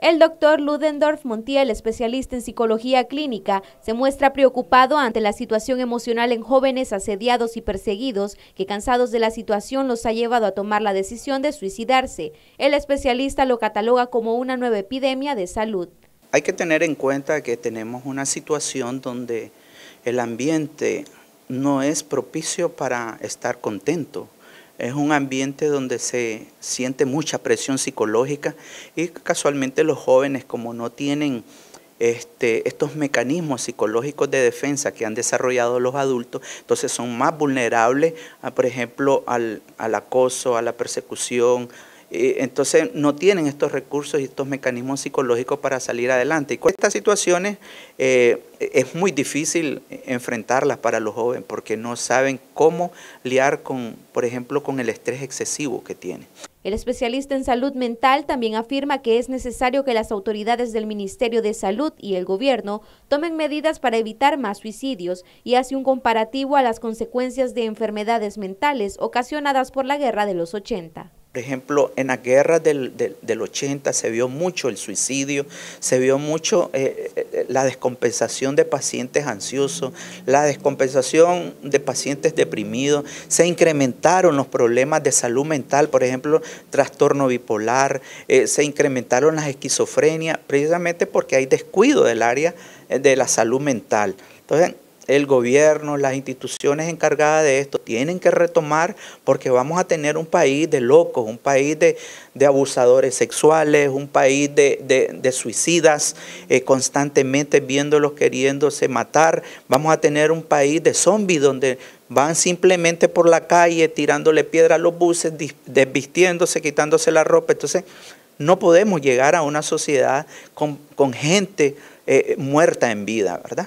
El doctor Ludendorff Montiel, especialista en psicología clínica, se muestra preocupado ante la situación emocional en jóvenes asediados y perseguidos que cansados de la situación los ha llevado a tomar la decisión de suicidarse. El especialista lo cataloga como una nueva epidemia de salud. Hay que tener en cuenta que tenemos una situación donde el ambiente no es propicio para estar contento es un ambiente donde se siente mucha presión psicológica y casualmente los jóvenes como no tienen este, estos mecanismos psicológicos de defensa que han desarrollado los adultos, entonces son más vulnerables, a, por ejemplo, al, al acoso, a la persecución, entonces no tienen estos recursos y estos mecanismos psicológicos para salir adelante. Y con estas situaciones eh, es muy difícil enfrentarlas para los jóvenes porque no saben cómo liar con, por ejemplo, con el estrés excesivo que tienen. El especialista en salud mental también afirma que es necesario que las autoridades del Ministerio de Salud y el gobierno tomen medidas para evitar más suicidios y hace un comparativo a las consecuencias de enfermedades mentales ocasionadas por la guerra de los 80. Por ejemplo, en la guerra del, 80 se vio mucho el suicidio, se vio mucho eh, eh, eh, la descompensación de pacientes ansiosos, la descompensación de pacientes deprimidos, se incrementaron los problemas de salud mental, por ejemplo, trastorno bipolar, se incrementaron las esquizofrenias, precisamente porque hay descuido del área de la salud mental. Entonces, el gobierno, las instituciones encargadas de esto tienen que retomar porque vamos a tener un país de locos, un país de, abusadores sexuales, un país de, suicidas eh, constantemente viéndolos queriéndose matar, vamos a tener un país de zombies donde van simplemente por la calle tirándole piedra a los buses, desvistiéndose, quitándose la ropa. Entonces, no podemos llegar a una sociedad con, gente eh, muerta en vida, ¿verdad?